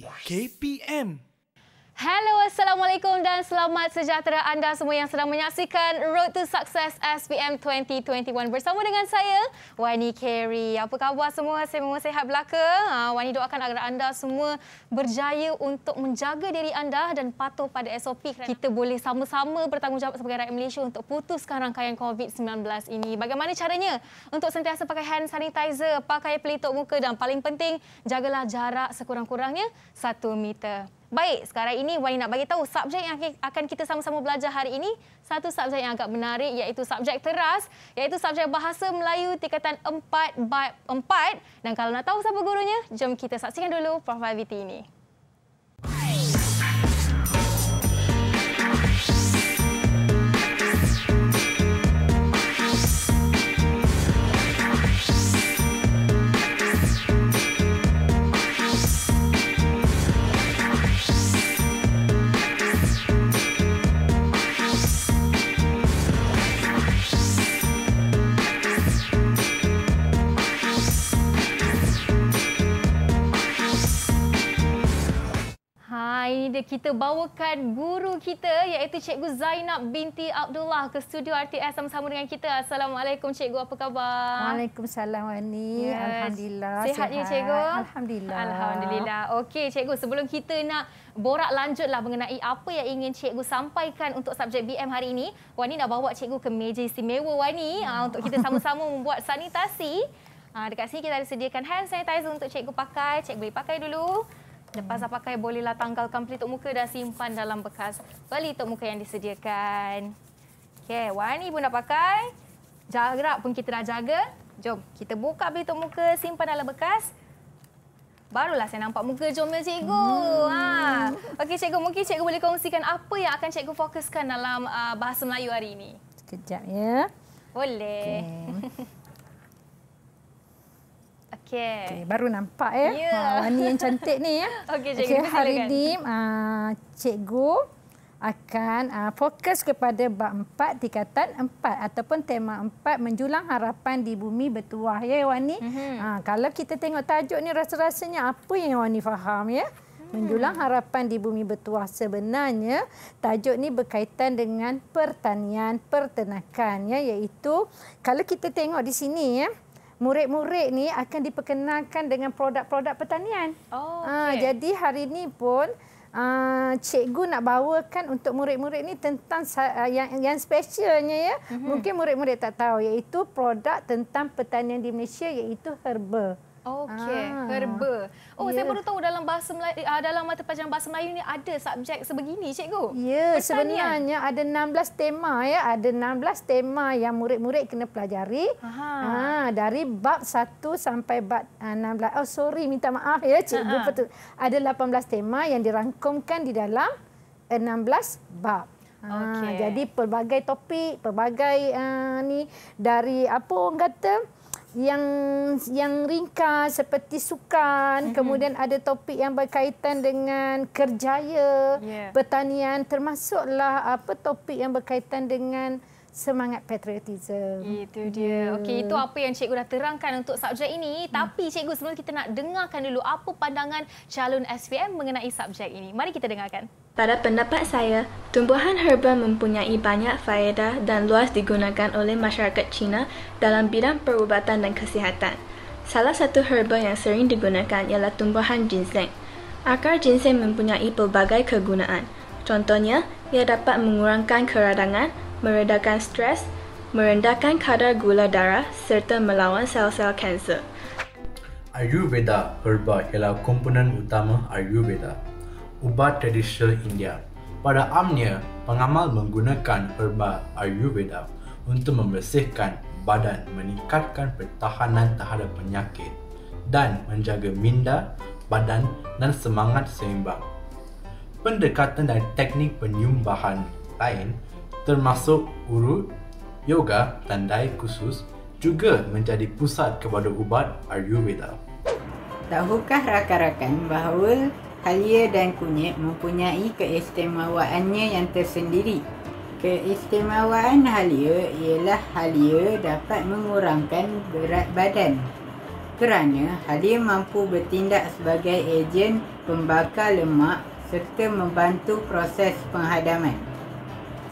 KPM. Hello, Assalamualaikum dan selamat sejahtera anda semua yang sedang menyaksikan Road to Success SPM 2021 bersama dengan saya, Wani Carey. Apa khabar semua? Saya memang sehat belaka. Ha, Wani doakan agar anda semua berjaya untuk menjaga diri anda dan patuh pada SOP. Kita boleh sama-sama bertanggungjawab sebagai rakyat Malaysia untuk putuskan rangkaian COVID-19 ini. Bagaimana caranya? Untuk sentiasa pakai hand sanitizer, pakai pelitup muka dan paling penting, jagalah jarak sekurang-kurangnya satu meter. Baik, sekarang ini Wani nak bagi tahu subjek yang akan kita sama-sama belajar hari ini. Satu subjek yang agak menarik iaitu subjek teras, iaitu subjek Bahasa Melayu tingkatan 4 by 4. Dan kalau nak tahu siapa gurunya, jom kita saksikan dulu Prof. Viti ini. Ha, ini dia kita bawakan guru kita iaitu Cikgu Zainab binti Abdullah ke studio RTS sama-sama dengan kita. Assalamualaikum Cikgu, apa khabar? Waalaikumsalam Wani. Yes. Alhamdulillah. Sihat ya Cikgu? Alhamdulillah. Alhamdulillah. Okey Cikgu, sebelum kita nak borak lanjutlah mengenai apa yang ingin Cikgu sampaikan untuk subjek BM hari ini, Wani dah bawa Cikgu ke meja istimewa Wani oh. untuk kita sama-sama membuat sanitasi. Ha, dekat sini kita ada sediakan hand sanitizer untuk Cikgu pakai. Cikgu boleh pakai dulu. Lepas dah hmm. pakai, bolehlah tanggalkan pelitup muka dan simpan dalam bekas pelitup muka yang disediakan. Okey, warna pun dah pakai. Jarak pun kita dah jaga. Jom, kita buka pelitup muka, simpan dalam bekas. Barulah saya nampak muka jomel cikgu. Hmm. Ha. Okey, cikgu. Mungkin cikgu boleh kongsikan apa yang akan cikgu fokuskan dalam uh, bahasa Melayu hari ini. Sekejap, ya. Boleh. Okay. Okey. Okey, baru nampak eh? ya Yeah. Ha, ni yang cantik ni ya. Okey, Okay, hari ini uh, ah, cikgu akan uh, fokus kepada bab empat tingkatan empat ataupun tema empat menjulang harapan di bumi bertuah ya Wani. Mm-hmm. Uh, kalau kita tengok tajuk ni rasa-rasanya apa yang Wani faham ya? Hmm. Menjulang harapan di bumi bertuah sebenarnya tajuk ni berkaitan dengan pertanian, pertenakan ya iaitu kalau kita tengok di sini ya murid-murid ni akan diperkenalkan dengan produk-produk pertanian. Oh, ah, okay. ha, jadi hari ini pun uh, cikgu nak bawakan untuk murid-murid ni tentang uh, yang yang specialnya ya. Mm-hmm. Mungkin murid-murid tak tahu iaitu produk tentang pertanian di Malaysia iaitu herba. Okey, ah. herba. Oh, yeah. saya ya. baru tahu dalam bahasa Melayu, eh, ah, dalam mata pelajaran bahasa Melayu ni ada subjek sebegini, cikgu. Ya, yeah, sebenarnya ada 16 tema ya, ada 16 tema yang murid-murid kena pelajari. Ha, dari bab 1 sampai bab 16. Ah, oh, sorry, minta maaf ya, cikgu. Betul. Ada 18 tema yang dirangkumkan di dalam 16 bab. Ha, okay. jadi pelbagai topik, pelbagai uh, ni dari apa orang kata? yang yang ringkas seperti sukan mm-hmm. kemudian ada topik yang berkaitan dengan kerjaya yeah. pertanian termasuklah apa topik yang berkaitan dengan semangat patriotisme. Itu dia. Yeah. Hmm. Okey, itu apa yang cikgu dah terangkan untuk subjek ini. Hmm. Tapi cikgu sebelum kita nak dengarkan dulu apa pandangan calon SPM mengenai subjek ini. Mari kita dengarkan. Pada pendapat saya, tumbuhan herba mempunyai banyak faedah dan luas digunakan oleh masyarakat China dalam bidang perubatan dan kesihatan. Salah satu herba yang sering digunakan ialah tumbuhan ginseng. Akar ginseng mempunyai pelbagai kegunaan. Contohnya, ia dapat mengurangkan keradangan, meredakan stres, merendahkan kadar gula darah serta melawan sel-sel kanser. Ayurveda herba ialah komponen utama Ayurveda, ubat tradisional India. Pada amnya, pengamal menggunakan herba Ayurveda untuk membersihkan badan, meningkatkan pertahanan terhadap penyakit dan menjaga minda, badan dan semangat seimbang. Pendekatan dan teknik penyumbahan lain termasuk urut, yoga dan diet khusus juga menjadi pusat kepada ubat Ayurveda. Tahukah rakan-rakan bahawa halia dan kunyit mempunyai keistimewaannya yang tersendiri? Keistimewaan halia ialah halia dapat mengurangkan berat badan kerana halia mampu bertindak sebagai ejen pembakar lemak serta membantu proses penghadaman.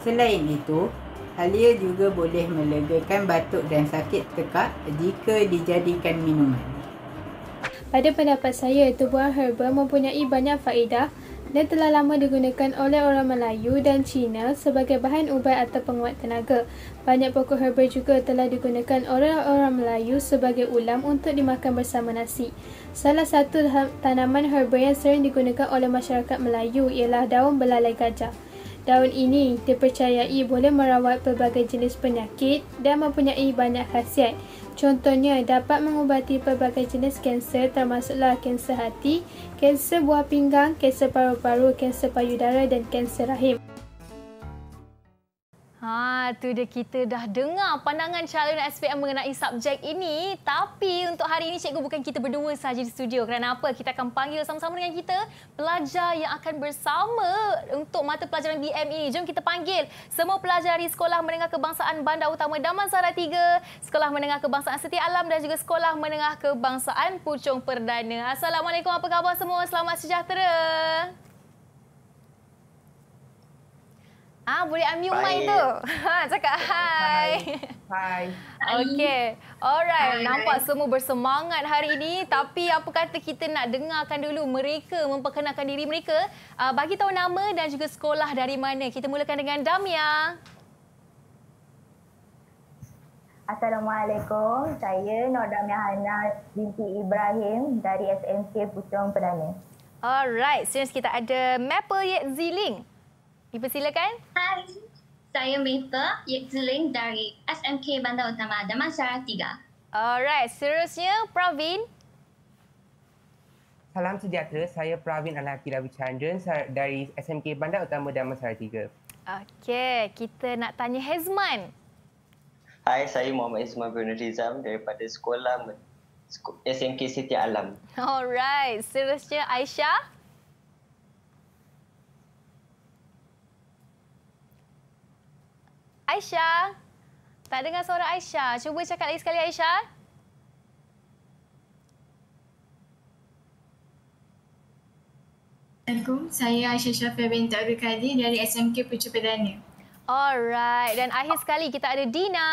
Selain itu, halia juga boleh melegakan batuk dan sakit tekak jika dijadikan minuman. Pada pendapat saya, tubuhan herba mempunyai banyak faedah dan telah lama digunakan oleh orang Melayu dan Cina sebagai bahan ubat atau penguat tenaga. Banyak pokok herba juga telah digunakan oleh orang Melayu sebagai ulam untuk dimakan bersama nasi. Salah satu tanaman herba yang sering digunakan oleh masyarakat Melayu ialah daun belalai gajah. Daun ini dipercayai boleh merawat pelbagai jenis penyakit dan mempunyai banyak khasiat. Contohnya dapat mengubati pelbagai jenis kanser termasuklah kanser hati, kanser buah pinggang, kanser paru-paru, kanser payudara dan kanser rahim. Ha, tu dia kita dah dengar pandangan calon SPM mengenai subjek ini. Tapi untuk hari ini cikgu bukan kita berdua sahaja di studio. Kerana apa? Kita akan panggil sama-sama dengan kita pelajar yang akan bersama untuk mata pelajaran BM ini. Jom kita panggil semua pelajar di Sekolah Menengah Kebangsaan Bandar Utama Damansara 3, Sekolah Menengah Kebangsaan Seti Alam dan juga Sekolah Menengah Kebangsaan Puchong Perdana. Assalamualaikum, apa khabar semua? Selamat sejahtera. Ah, boleh unmute mic tu. Ha, cakap hai. Hai. Okey. Alright, hi. nampak semua bersemangat hari ini. Tapi apa kata kita nak dengarkan dulu mereka memperkenalkan diri mereka. Uh, bagi tahu nama dan juga sekolah dari mana. Kita mulakan dengan Damia. Assalamualaikum. Saya Nur Damia Hana binti Ibrahim dari SMK Putong Perdana. Alright, seterusnya kita ada Maple Yet Ziling. Dipersilakan. Hai, saya Mita Yitzling dari SMK Bandar Utama Damansara 3. Alright, seterusnya Pravin. Salam sejahtera, saya Pravin Anaki Ravi Chandran dari SMK Bandar Utama Damansara 3. Okey, kita nak tanya Hezman. Hai, saya Muhammad Ismail bin Rizam daripada Sekolah SMK Siti Alam. Alright, seterusnya Aisyah. Aisyah. Tak dengar suara Aisyah. Cuba cakap lagi sekali Aisyah. Assalamualaikum. Saya Aisyah Syafiq binti Abdul Kadir dari SMK Pucu Pedanya. Alright. Dan akhir sekali kita ada Dina.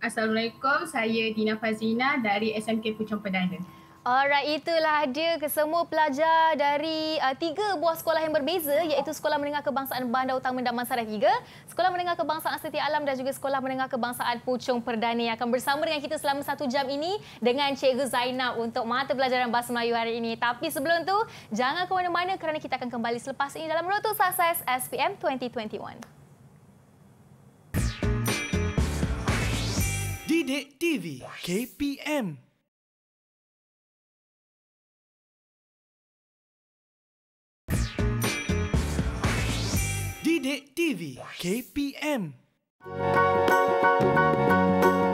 Assalamualaikum. Saya Dina Fazina dari SMK Pucung Perdana. Alright, itulah dia kesemua pelajar dari uh, tiga buah sekolah yang berbeza iaitu Sekolah Menengah Kebangsaan Bandar Utama Damansara 3, Sekolah Menengah Kebangsaan Setia Alam dan juga Sekolah Menengah Kebangsaan Puchong Perdana yang akan bersama dengan kita selama satu jam ini dengan Cikgu Zainab untuk mata pelajaran Bahasa Melayu hari ini. Tapi sebelum tu, jangan ke mana-mana kerana kita akan kembali selepas ini dalam Roto Sukses SPM 2021. Didik TV KPM Bidik TV KPM. Bye.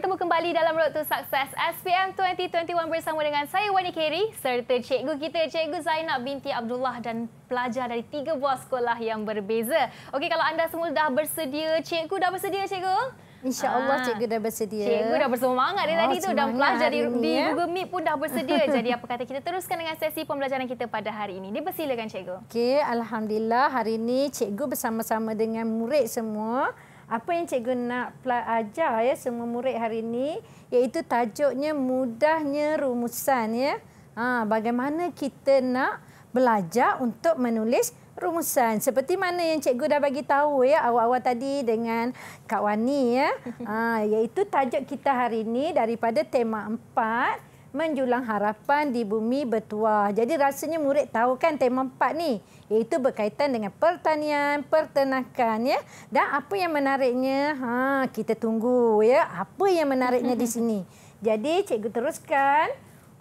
bertemu kembali dalam Road to Success SPM 2021 bersama dengan saya Wani Kerry serta cikgu kita Cikgu Zainab binti Abdullah dan pelajar dari tiga buah sekolah yang berbeza. Okey kalau anda semua dah bersedia, cikgu dah bersedia cikgu? InsyaAllah ah, cikgu dah bersedia. Cikgu dah bersemangat Dia oh, tadi tu dah pelajar di, ini, di ya. Google Meet pun dah bersedia. jadi apa kata kita teruskan dengan sesi pembelajaran kita pada hari ini. Dipersilakan cikgu. Okey, Alhamdulillah hari ini cikgu bersama-sama dengan murid semua apa yang cikgu nak ajar ya semua murid hari ini iaitu tajuknya mudahnya rumusan ya. Ha, bagaimana kita nak belajar untuk menulis rumusan. Seperti mana yang cikgu dah bagi tahu ya awal-awal tadi dengan Kak Wani ya. Ha, iaitu tajuk kita hari ini daripada tema 4 menjulang harapan di bumi bertuah. Jadi rasanya murid tahu kan tema empat ni iaitu berkaitan dengan pertanian, pertanakan ya. Dan apa yang menariknya? Ha, kita tunggu ya. Apa yang menariknya di sini? Jadi cikgu teruskan.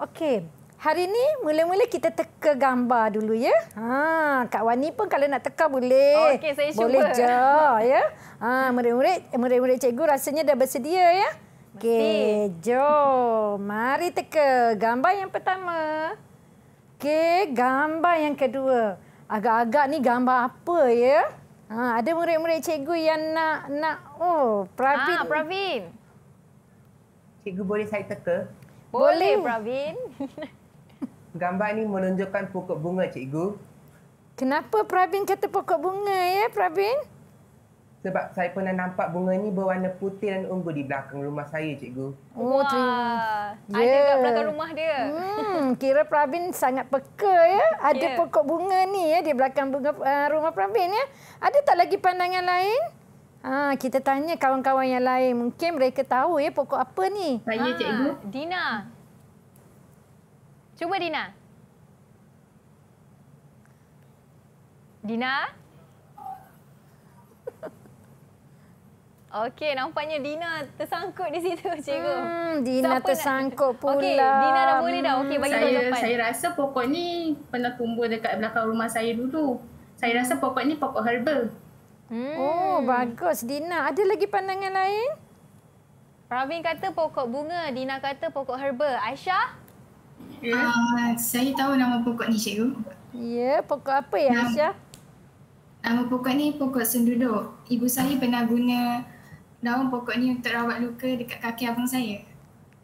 Okey. Hari ini mula-mula kita teka gambar dulu ya. Ha, Kak Wani pun kalau nak teka boleh. Okey, saya cuba. Boleh je ya. Ha, murid-murid, murid-murid cikgu rasanya dah bersedia ya. Okey, jom. Mari teka. Gambar yang pertama. Okey, gambar yang kedua. Agak-agak ni gambar apa ya? Ha, ada murid-murid cikgu yang nak nak oh, Pravin. Ah, Pravin. Cikgu boleh saya teka? Boleh, boleh. Pravin. gambar ni menunjukkan pokok bunga, cikgu. Kenapa Pravin kata pokok bunga ya, Pravin? sebab saya pernah nampak bunga ni berwarna putih dan ungu di belakang rumah saya, cikgu. Oh, Wah, yeah. ada di ya. belakang rumah dia. Hmm, kira Pravin sangat peka ya. Ada yeah. pokok bunga ni ya di belakang bunga uh, rumah Pravin ya. Ada tak lagi pandangan lain? Ha, kita tanya kawan-kawan yang lain. Mungkin mereka tahu ya pokok apa ni. Saya, ha, cikgu. Dina. Cuba Dina. Dina. Dina. Okey, nampaknya Dina tersangkut di situ, cikgu. Hmm, Dina Siapa tersangkut nak... pula. Okey, Dina dah boleh dah. Okey, bagi saya, jawapan. Saya rasa pokok ni pernah tumbuh dekat belakang rumah saya dulu. Saya rasa pokok ni pokok herba. Hmm. Oh, bagus. Dina, ada lagi pandangan lain? Ravin kata pokok bunga. Dina kata pokok herba. Aisyah? Uh, saya tahu nama pokok ni, cikgu. Ya, yeah, pokok apa ya, Aisyah? Nama pokok ni pokok senduduk. Ibu saya pernah guna daun pokok ni untuk rawat luka dekat kaki abang saya.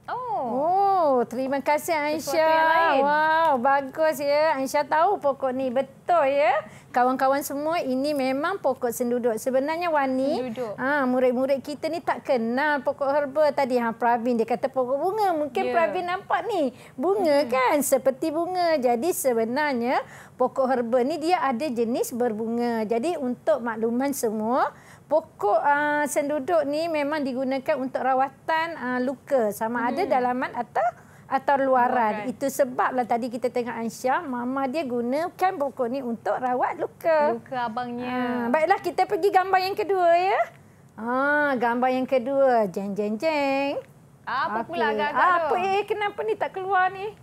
Oh. Oh, terima kasih Aisyah. Wow, bagus ya. Aisyah tahu pokok ni betul ya. Kawan-kawan semua ini memang pokok senduduk. Sebenarnya Wani, ah ha, murid-murid kita ni tak kenal pokok herba tadi. Ha Pravin dia kata pokok bunga. Mungkin yeah. Pravin nampak ni bunga hmm. kan, seperti bunga. Jadi sebenarnya pokok herba ni dia ada jenis berbunga. Jadi untuk makluman semua, Pokok uh, senduduk ni memang digunakan untuk rawatan uh, luka sama hmm. ada dalaman atau atau luaran. luaran. Itu sebablah tadi kita tengok Ansyah, mama dia gunakan pokok ni untuk rawat luka. Luka abangnya. Uh, baiklah kita pergi gambar yang kedua ya. Ah, gambar yang kedua. Jeng jeng jeng. Apa okay. pula agak-agak ah, Apa eh kenapa ni tak keluar ni?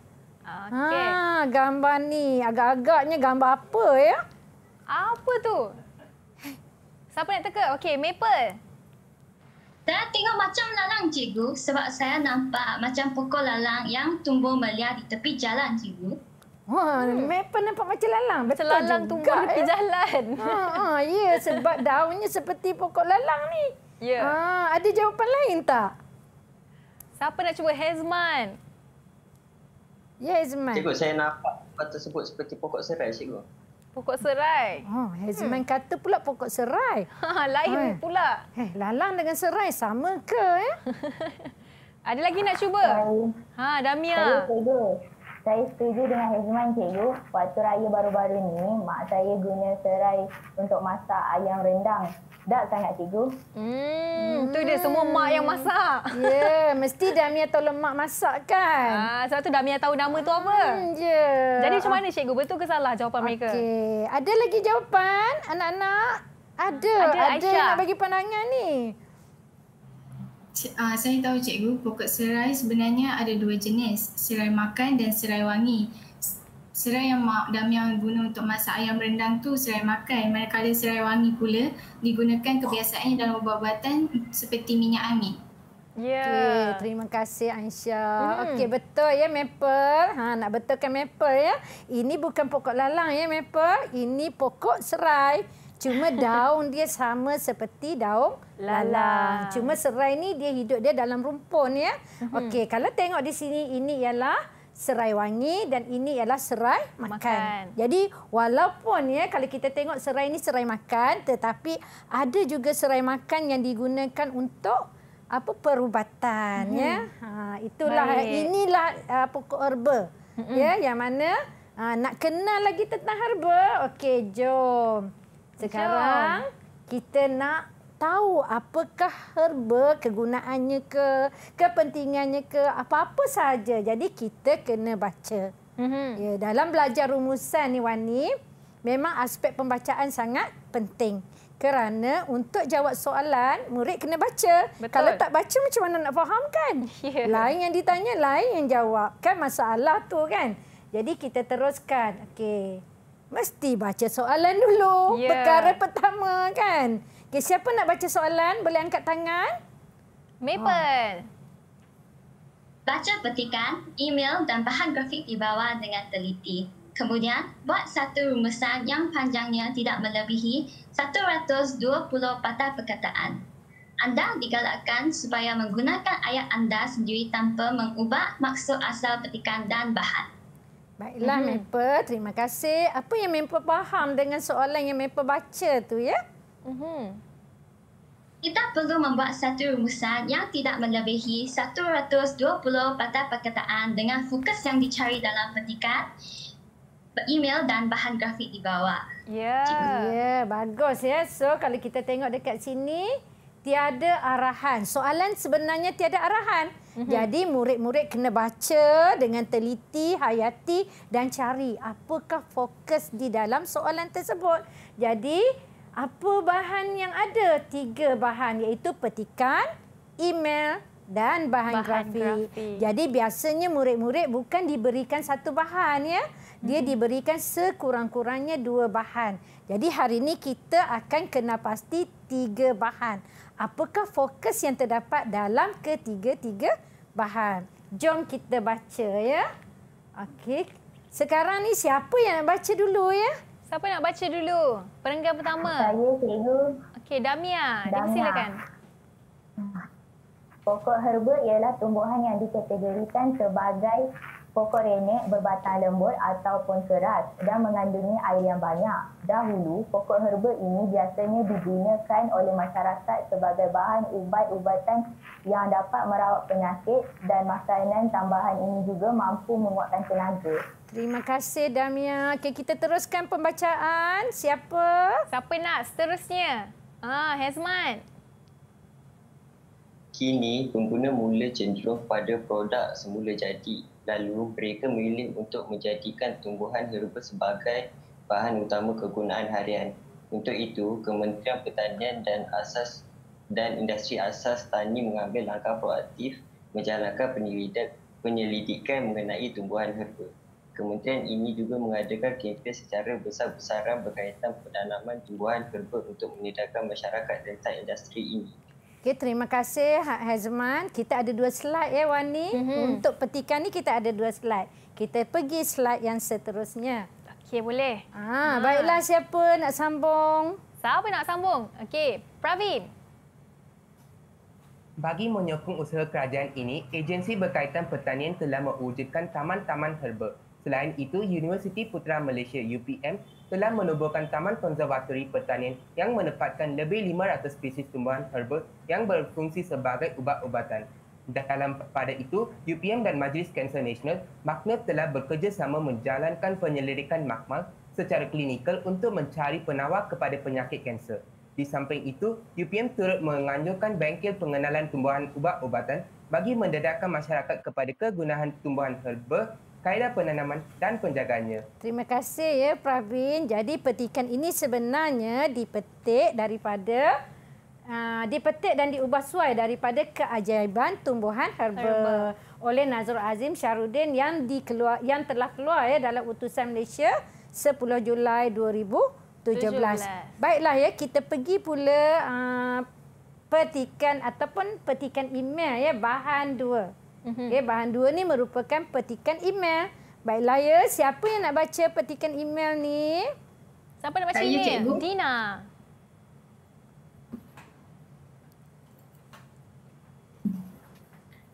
Okay. Ah, gambar ni agak-agaknya gambar apa ya? Apa tu? Siapa nak teka? Okey, Maple. Saya tengok macam lalang cikgu sebab saya nampak macam pokok lalang yang tumbuh melia di tepi jalan cikgu. Wah, hmm. Maple nampak macam lalang. Betul lalang tumbuh di tepi eh. jalan. Ha, ha, ya, sebab daunnya seperti pokok lalang ni. Ya. Ha, ada jawapan lain tak? Siapa nak cuba Hezman? Ya, Hezman. Cikgu, saya nampak apa tersebut seperti pokok serai, cikgu. Pokok serai. Oh, ha, Hazman hmm. kata pula pokok serai. Lain oh, pula. Eh, lalang dengan serai sama ke? Eh? Ada lagi nak cuba? Saya, ha, Damia. Saya, saya setuju dengan Hazman cikgu. Waktu raya baru-baru ni, mak saya guna serai untuk masak ayam rendang sedap sangat cikgu. Hmm, hmm. tu dia semua mak yang masak. Ya, yeah, mesti Damia tolong mak masak kan. Ah, sebab tu Damia tahu nama tu apa. Hmm, ya. Yeah. Jadi macam mana cikgu? Betul ke salah jawapan okay. mereka? Okey. Ada lagi jawapan anak-anak? Ada. Ada, Ada nak bagi pandangan ni. Cik, uh, saya tahu cikgu, pokok serai sebenarnya ada dua jenis. Serai makan dan serai wangi serai yang mak Damia guna untuk masak ayam rendang tu serai makan manakala serai wangi pula digunakan kebiasaannya dalam ubat-ubatan seperti minyak amin. Ya. Yeah. Okay, terima kasih Aisyah. Hmm. Okey betul ya maple. Ha nak betulkan maple ya. Ini bukan pokok lalang ya maple. Ini pokok serai. Cuma daun dia sama seperti daun lalang. lalang. Cuma serai ni dia hidup dia dalam rumpun ya. Mhm. Okey kalau tengok di sini ini ialah serai wangi dan ini ialah serai makan. makan. Jadi walaupun ya kalau kita tengok serai ini serai makan tetapi ada juga serai makan yang digunakan untuk apa perubatan hmm. ya. Ha itulah Baik. inilah uh, pokok herba. Hmm. Ya yang mana uh, nak kenal lagi tentang herba. Okey jom. Sekarang kita nak tahu apakah herba kegunaannya ke kepentingannya ke apa-apa saja jadi kita kena baca mm-hmm. ya dalam belajar rumusan ni Wani memang aspek pembacaan sangat penting kerana untuk jawab soalan murid kena baca Betul. kalau tak baca macam mana nak faham kan yeah. lain yang ditanya lain yang jawab kan masalah tu kan jadi kita teruskan okey mesti baca soalan dulu yeah. perkara pertama kan Okey, siapa nak baca soalan boleh angkat tangan. Maple. Oh. Baca petikan, email dan bahan grafik di bawah dengan teliti. Kemudian, buat satu rumusan yang panjangnya tidak melebihi 120 patah perkataan. Anda digalakkan supaya menggunakan ayat anda sendiri tanpa mengubah maksud asal petikan dan bahan. Baiklah, mm-hmm. Maple. Terima kasih. Apa yang Maple faham dengan soalan yang Maple baca tu ya? Uh, uh mhm. Kita perlu membuat satu rumusan yang tidak melebihi 120 patah perkataan dengan fokus yang dicari dalam petikan, email dan bahan grafik di bawah. Ya, yeah. yeah, bagus ya. Yeah. So kalau kita tengok dekat sini, tiada arahan. Soalan sebenarnya tiada arahan. Mm-hmm. Jadi murid-murid kena baca dengan teliti, hayati dan cari apakah fokus di dalam soalan tersebut. Jadi apa bahan yang ada? Tiga bahan iaitu petikan, email dan bahan, bahan grafik. grafik. Jadi biasanya murid-murid bukan diberikan satu bahan ya. Dia hmm. diberikan sekurang-kurangnya dua bahan. Jadi hari ini kita akan kena pasti tiga bahan. Apakah fokus yang terdapat dalam ketiga-tiga bahan? Jom kita baca ya. Okey. Sekarang ni siapa yang nak baca dulu ya? Siapa nak baca dulu? Perenggan pertama. Saya, cikgu. Okey, Damia. Damia. silakan. Pokok herba ialah tumbuhan yang dikategorikan sebagai pokok renek berbatang lembut ataupun keras dan mengandungi air yang banyak. Dahulu, pokok herba ini biasanya digunakan oleh masyarakat sebagai bahan ubat-ubatan yang dapat merawat penyakit dan makanan tambahan ini juga mampu menguatkan tenaga. Terima kasih Damia. Okey kita teruskan pembacaan. Siapa? Siapa nak seterusnya? Ah, Hazman. Kini pengguna mula cenderung pada produk semula jadi. Lalu mereka memilih untuk menjadikan tumbuhan herba sebagai bahan utama kegunaan harian. Untuk itu, Kementerian Pertanian dan Asas dan Industri Asas Tani mengambil langkah proaktif menjalankan penyelidikan mengenai tumbuhan herba. Kemudian ini juga mengadakan kempen secara besar-besaran berkaitan penanaman tumbuhan herba untuk menyedarkan masyarakat tentang industri ini. Okay, terima kasih Hak Hazman. Kita ada dua slide ya Wani. Mm-hmm. Untuk petikan ni kita ada dua slide. Kita pergi slide yang seterusnya. Okey boleh. Ah, ha. baiklah ah. siapa nak sambung? Siapa nak sambung? Okey, Pravin. Bagi menyokong usaha kerajaan ini, agensi berkaitan pertanian telah mewujudkan taman-taman herba Selain itu, Universiti Putra Malaysia UPM telah menubuhkan Taman Konservatori Pertanian yang menempatkan lebih 500 spesies tumbuhan herba yang berfungsi sebagai ubat-ubatan. Dalam pada itu, UPM dan Majlis Kanser Nasional makna telah bekerjasama menjalankan penyelidikan makmal secara klinikal untuk mencari penawar kepada penyakit kanser. Di samping itu, UPM turut menganjurkan bengkel pengenalan tumbuhan ubat-ubatan bagi mendedahkan masyarakat kepada kegunaan tumbuhan herba kaedah penanaman dan penjaganya. Terima kasih ya Pravin. Jadi petikan ini sebenarnya dipetik daripada uh, dipetik dan diubah suai daripada keajaiban tumbuhan herba, herba. oleh Nazrul Azim Syarudin yang di keluar yang telah keluar ya dalam utusan Malaysia 10 Julai 2017. 17. Baiklah ya kita pergi pula uh, petikan ataupun petikan email ya bahan dua. Mm-hmm. Okay, bahan dua ni merupakan petikan email. Baiklah ya, siapa yang nak baca petikan email ni? Siapa nak baca Saya email? Cikgu.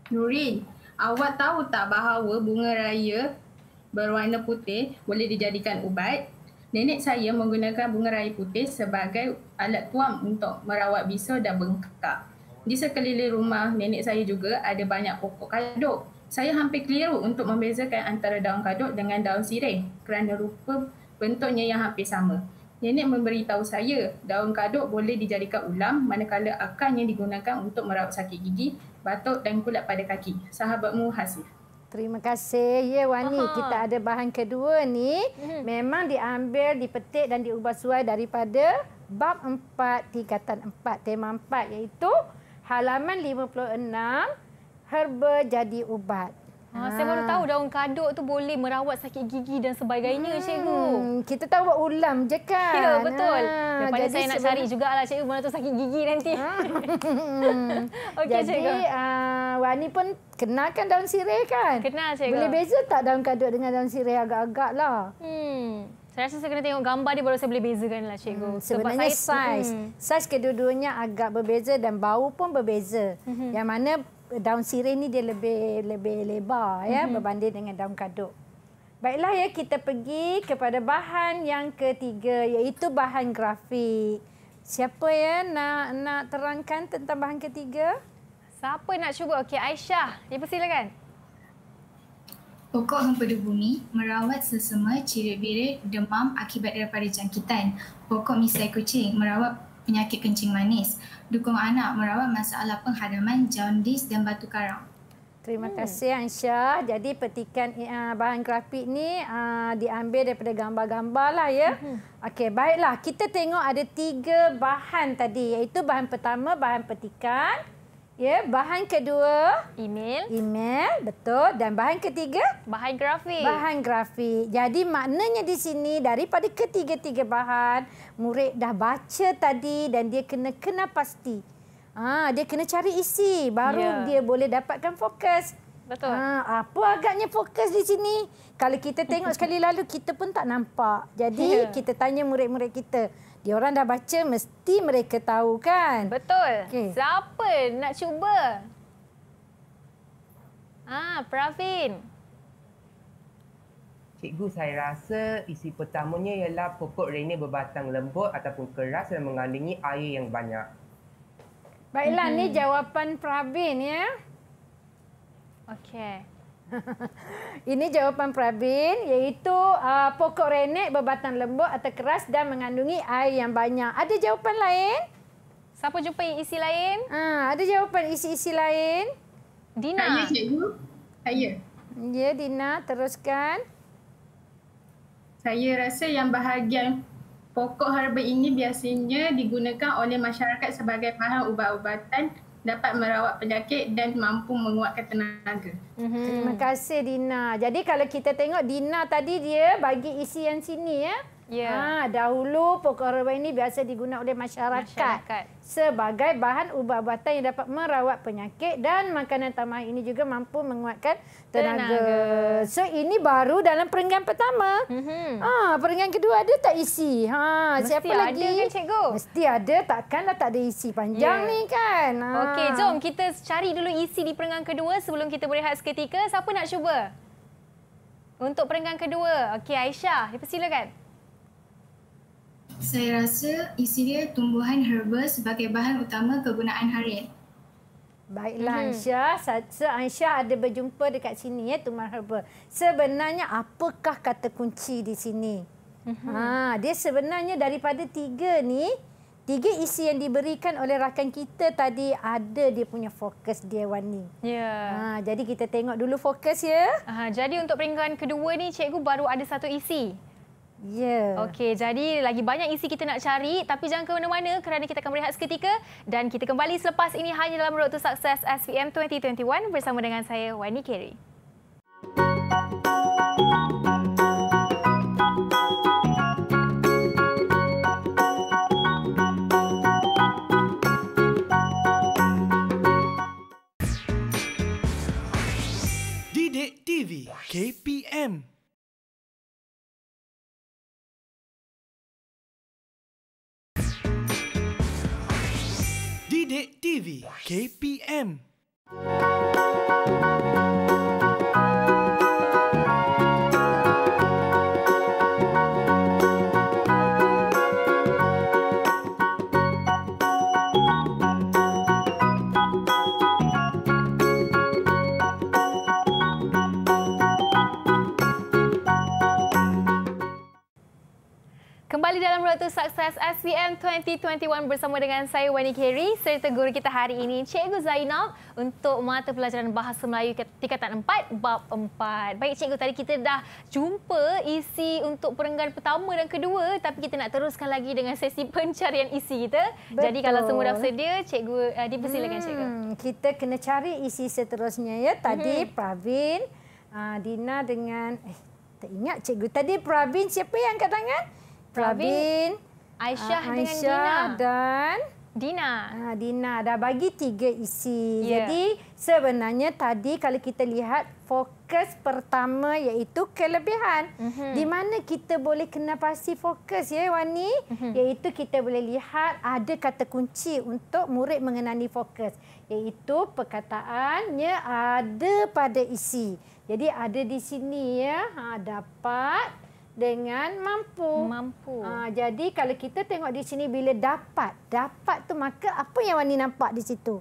Nurin, awak tahu tak bahawa bunga raya berwarna putih boleh dijadikan ubat? Nenek saya menggunakan bunga raya putih sebagai alat tuam untuk merawat bisul dan bengkak di sekeliling rumah nenek saya juga ada banyak pokok kaduk. Saya hampir keliru untuk membezakan antara daun kaduk dengan daun sirih kerana rupa bentuknya yang hampir sama. Nenek memberitahu saya daun kaduk boleh dijadikan ulam manakala akarnya digunakan untuk merawat sakit gigi, batuk dan kulat pada kaki. Sahabatmu Hasif. Terima kasih. Ya Wani, Aha. kita ada bahan kedua ni. Hmm. Memang diambil, dipetik dan diubah suai daripada bab 4, tingkatan 4, tema 4 iaitu halaman 56 herba jadi ubat. Ha, ha. Saya baru ah. tahu daun kaduk tu boleh merawat sakit gigi dan sebagainya, hmm. Cikgu. Kita tahu buat ulam je kan. Ya, betul. Ha. Ah, Daripada jadi, saya nak cari juga lah Cikgu mana tu sakit gigi nanti. Ha. Hmm. okay, jadi, Cikgu. Uh, Wani pun kenalkan daun sirih kan? Kenal, Cikgu. Boleh beza tak daun kaduk dengan daun sirih agak-agak lah? Hmm. Saya rasa saya kena tengok gambar dia baru saya boleh bezakan lah cikgu. Hmm, sebenarnya Sebab saiz. Size, hmm. size kedua-duanya agak berbeza dan bau pun berbeza. Hmm. Yang mana eh, daun sirih ni dia lebih lebih lebar ya, hmm. ya berbanding dengan daun kaduk. Baiklah ya kita pergi kepada bahan yang ketiga iaitu bahan grafik. Siapa ya nak nak terangkan tentang bahan ketiga? Siapa nak cuba? Okey Aisyah, dipersilakan. Pokok hempedu bumi merawat sesama ciri-biri demam akibat daripada jangkitan. Pokok misai kucing merawat penyakit kencing manis. Dukung anak merawat masalah penghadaman jaundis dan batu karang. Terima hmm. kasih Ansha. Jadi petikan uh, bahan grafik ni uh, diambil daripada gambar-gambar lah ya. Hmm. Okey baiklah kita tengok ada tiga bahan tadi iaitu bahan pertama bahan petikan. Ya, bahan kedua email. Email, betul. Dan bahan ketiga? Bahan grafik. Bahan grafik. Jadi maknanya di sini daripada ketiga-tiga bahan, murid dah baca tadi dan dia kena kena pasti. Ha, dia kena cari isi baru ya. dia boleh dapatkan fokus. Betul. Ha, apa agaknya fokus di sini? Kalau kita tengok sekali lalu kita pun tak nampak. Jadi ya. kita tanya murid-murid kita, orang dah baca, mesti mereka tahu kan? Betul. Okay. Siapa nak cuba? Ah, Pravin. Cikgu, saya rasa isi pertamanya ialah pokok rene berbatang lembut ataupun keras dan mengandungi air yang banyak. Baiklah, mm -hmm. ni jawapan Pravin ya. Okey. Ini jawapan Pravin iaitu uh, pokok renek berbatang lembut atau keras dan mengandungi air yang banyak. Ada jawapan lain? Siapa jumpa isi lain? Ha, ada jawapan isi-isi lain? Dina. Saya, cikgu. Saya. Ya, Dina. Teruskan. Saya rasa yang bahagian pokok herba ini biasanya digunakan oleh masyarakat sebagai bahan ubat-ubatan dapat merawat penyakit dan mampu menguatkan tenaga. Mm-hmm. Terima kasih Dina. Jadi kalau kita tengok Dina tadi dia bagi isi yang sini ya. Yeah. Ha, dahulu pokok rebah ini biasa digunakan oleh masyarakat, masyarakat. sebagai bahan ubat-ubatan yang dapat merawat penyakit dan makanan tambahan ini juga mampu menguatkan tenaga. tenaga. So ini baru dalam perenggan pertama. Mm -hmm. Ha, perenggan kedua ada tak isi? Ha, Mesti siapa lagi? Mesti ada kan cikgu? Mesti ada, takkanlah tak ada isi panjang yeah. ni kan. Ha. Okey, jom kita cari dulu isi di perenggan kedua sebelum kita berehat seketika. Siapa nak cuba? Untuk perenggan kedua. Okey, Aisyah, dipersilakan saya rasa isi dia tumbuhan herba sebagai bahan utama kegunaan harian. Baiklah hmm. Aisyah, Se Aisyah ada berjumpa dekat sini ya tumbuhan herba. Sebenarnya apakah kata kunci di sini? Hmm. Ha, dia sebenarnya daripada tiga ni, tiga isi yang diberikan oleh rakan kita tadi ada dia punya fokus dia Wani. Ya. Yeah. Ha, jadi kita tengok dulu fokus ya. Ha, jadi untuk peringkat kedua ni cikgu baru ada satu isi. Ya. Yeah. Okey, jadi lagi banyak isi kita nak cari tapi jangan ke mana-mana kerana kita akan berehat seketika dan kita kembali selepas ini hanya dalam Road to Success SPM 2021 bersama dengan saya Wani Kerry. KPM. Bidik TV KPM. Bye. satu sukses SPM 2021 bersama dengan saya Wani Kerry serta guru kita hari ini Cikgu Zainal untuk mata pelajaran Bahasa Melayu tingkatan 4 bab 4. Baik cikgu tadi kita dah jumpa isi untuk perenggan pertama dan kedua tapi kita nak teruskan lagi dengan sesi pencarian isi kita. Betul. Jadi kalau semua dah sedia cikgu uh, dipersilakan hmm, Kita kena cari isi seterusnya ya. Tadi hmm. Pravin, uh, Dina dengan eh tak ingat cikgu tadi Pravin siapa yang angkat tangan? Pravin, ah, Aisyah, dengan Dina. Dan Dina. Ah, Dina dah bagi tiga isi. Yeah. Jadi sebenarnya tadi kalau kita lihat fokus pertama iaitu kelebihan. Mm -hmm. Di mana kita boleh kena pasti fokus ya Wani. Mm -hmm. Iaitu kita boleh lihat ada kata kunci untuk murid mengenali fokus. Iaitu perkataannya ada pada isi. Jadi ada di sini ya. Ha, dapat dengan mampu. Mampu. Ha, jadi kalau kita tengok di sini bila dapat, dapat tu maka apa yang Wani nampak di situ?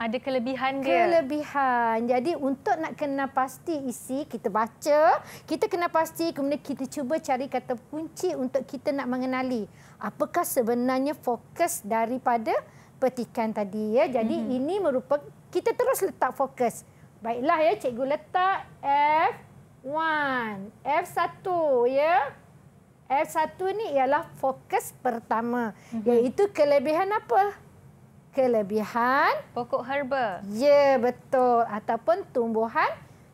Ada kelebihan dia. Kelebihan. Jadi untuk nak kena pasti isi, kita baca, kita kena pasti, kemudian kita cuba cari kata kunci untuk kita nak mengenali apakah sebenarnya fokus daripada petikan tadi. Ya. Jadi mm -hmm. ini merupakan, kita terus letak fokus. Baiklah ya, cikgu letak F, One. F1, ya. Yeah? F1 ni ialah fokus pertama. Mm-hmm. Iaitu kelebihan apa? Kelebihan... Pokok herba. Ya, betul. Ataupun tumbuhan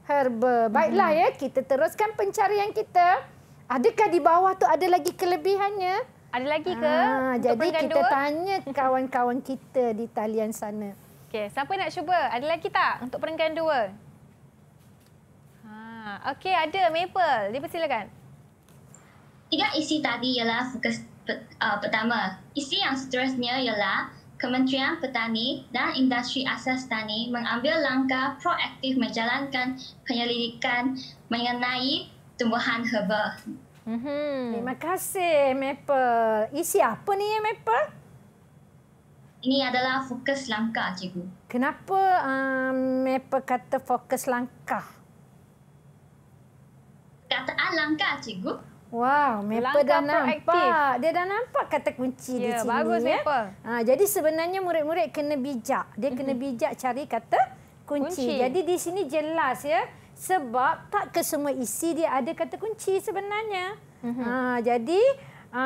herba. Baiklah, mm-hmm. ya. Kita teruskan pencarian kita. Adakah di bawah tu ada lagi kelebihannya? Ada lagi ke? Ha, jadi kita dua? tanya kawan-kawan kita di talian sana. Okey, siapa nak cuba? Ada lagi tak untuk perenggan dua? Okey, ada Maple. Dipersilakan. Tiga isi tadi ialah fokus uh, pertama. Isi yang seterusnya ialah Kementerian Petani dan Industri Asas Tani mengambil langkah proaktif menjalankan penyelidikan mengenai tumbuhan herba. Mm-hmm. Terima kasih Maple. Isi apa ni ya Maple? Ini adalah fokus langkah cikgu. Kenapa um, Maple kata fokus langkah? perkataan langkah cikgu. Wow, Maple dah nampak. Dia dah nampak kata kunci yeah, di sini. Bagus, ya, Ha, jadi sebenarnya murid-murid kena bijak. Dia kena mhm. bijak cari kata kunci. kunci. Jadi di sini jelas ya. Sebab tak ke semua isi dia ada kata kunci sebenarnya. Mhm. Ha, jadi ha,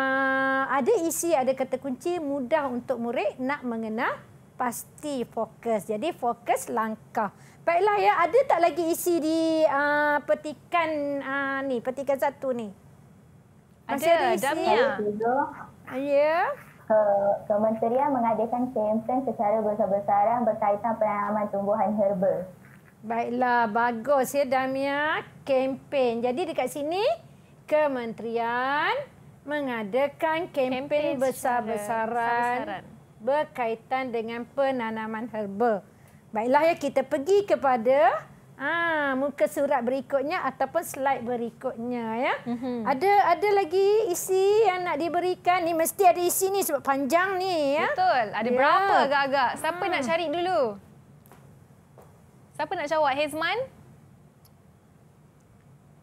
ada isi, ada kata kunci mudah untuk murid nak mengenal pasti fokus. Jadi fokus langkah. Baiklah ya, ada tak lagi isi di uh, petikan uh, ni, petikan satu ni? Masih ada, ada isi. Ya. Kementerian mengadakan kempen secara besar-besaran berkaitan penanaman tumbuhan herba. Baiklah, bagus ya Damia kempen. Jadi dekat sini kementerian mengadakan kempen besar-besaran besar berkaitan dengan penanaman herba. Baiklah ya kita pergi kepada ah muka surat berikutnya ataupun slide berikutnya ya. Mm-hmm. Ada ada lagi isi yang nak diberikan ni mesti ada isi ni sebab panjang ni ya. Betul. Ada ya. berapa agak-agak? Siapa ha. nak cari dulu? Siapa nak jawab Hezman?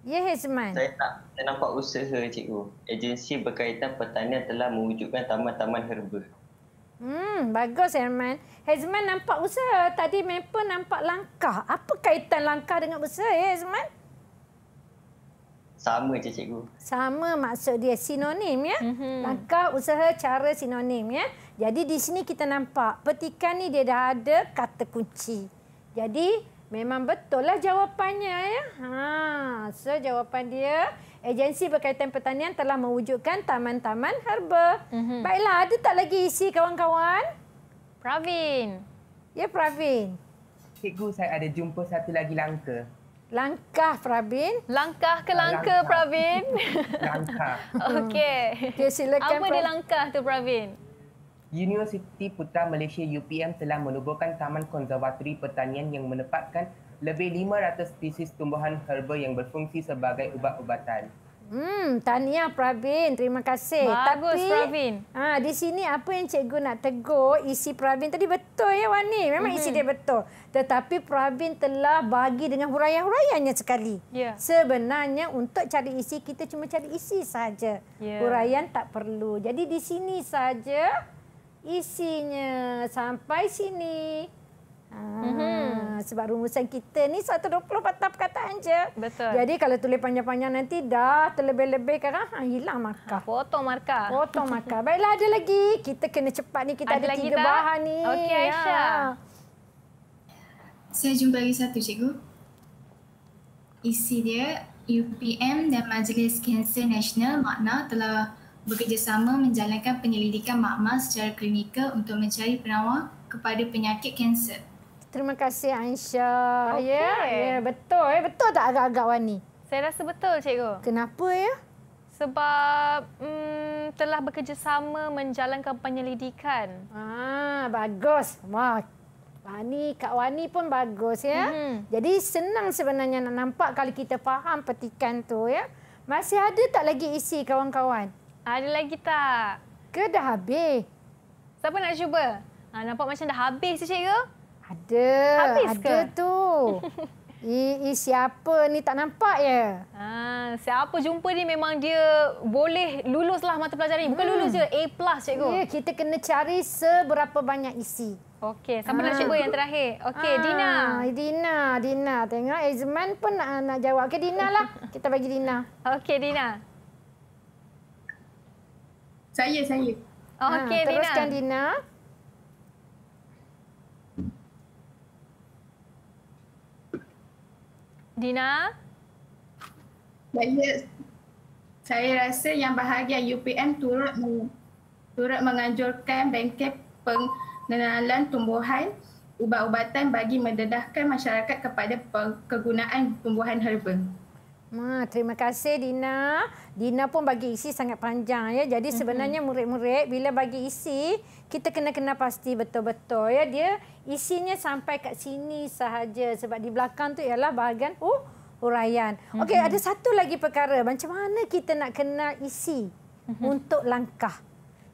Ya Hezman. Saya tak saya nampak usaha cikgu. Agensi berkaitan pertanian telah mewujudkan taman-taman herba. Hmm, bagus Herman. Hezman nampak usaha. Tadi mapper nampak langkah. Apa kaitan langkah dengan usaha, eh, Hezman? Sama je, cikgu. Sama maksud dia. Sinonim, ya? Mm-hmm. Langkah, usaha, cara, sinonim, ya? Jadi di sini kita nampak petikan ni dia dah ada kata kunci. Jadi memang betul lah jawapannya, ya? Ha, so jawapan dia... Agensi Berkaitan Pertanian telah mewujudkan taman-taman herba. Mm-hmm. Baiklah, ada tak lagi isi kawan-kawan? Pravin. Ya, Pravin. Cikgu, saya ada jumpa satu lagi langka. Langkah, Pravin. Langkah ke langka, langkah. Pravin? langkah. Okey. Okay, silakan. Apa pra... dia langkah tu, Pravin? Universiti Putra Malaysia UPM telah menubuhkan Taman Konservatori Pertanian yang menempatkan lebih 500 spesies tumbuhan herba yang berfungsi sebagai ubat-ubatan. Hmm, tanya Pravin. Terima kasih. Bagus Tapi, Pravin. Ah, di sini apa yang cikgu nak tegur isi Pravin tadi betul ya Wani. Memang mm -hmm. isi mhm. dia betul. Tetapi Pravin telah bagi dengan huraian-huraiannya sekali. Yeah. Sebenarnya untuk cari isi kita cuma cari isi saja. Yeah. Huraian tak perlu. Jadi di sini saja isinya sampai sini. Mm-hmm. Ah, sebab rumusan kita ni 120 patah perkataan je. Betul. Jadi kalau tulis panjang-panjang nanti dah terlebih-lebih sekarang ah, ha, hilang markah. Foto potong markah. Potong markah. Baiklah ada lagi. Kita kena cepat ni. Kita ada, ada tiga bahan ni. Okey ah. Aisyah. Ya. Saya jumpa lagi satu cikgu. Isi dia UPM dan Majlis Kanser Nasional makna telah bekerjasama menjalankan penyelidikan makmal secara klinikal untuk mencari penawar kepada penyakit kanser. Terima kasih Aisyah. Okay. Ya, ya, betul ya. Betul tak agak-agak Wani? Saya rasa betul cikgu. Kenapa ya? Sebab hmm, telah bekerjasama menjalankan penyelidikan. Ah, bagus. Wah. Wani, Kak Wani pun bagus ya. Mm-hmm. Jadi senang sebenarnya nak nampak kalau kita faham petikan tu ya. Masih ada tak lagi isi kawan-kawan? Ada lagi tak? Ke dah habis? Siapa nak cuba? Ha, nampak macam dah habis tu cikgu. Ada. Habis ke? Ada tu. I, I, siapa ni tak nampak ya? Ah, siapa jumpa ni memang dia boleh luluslah mata pelajaran ni. Bukan hmm. lulus je, A plus cikgu. Ya, yeah, kita kena cari seberapa banyak isi. Okey, sampai ah. nak cuba yang terakhir? Okey, ah. Dina. Dina, Dina. Tengok, Ezman pun nak, nak jawab. Okey, Dina lah. Kita bagi Dina. Okey, Dina. Saya, saya. Okey, ah, Dina. Teruskan, Dina. Dina? Saya, saya rasa yang bahagian UPM turut, turut menganjurkan bengkel pengenalan tumbuhan ubat-ubatan bagi mendedahkan masyarakat kepada penggunaan tumbuhan herba. Ah, terima kasih Dina. Dina pun bagi isi sangat panjang ya. Jadi sebenarnya murid-murid bila bagi isi, kita kena kena pasti betul-betul ya dia isinya sampai kat sini sahaja sebab di belakang tu ialah bahagian oh huraian. Okey, ada satu lagi perkara. Macam mana kita nak kenal isi untuk langkah?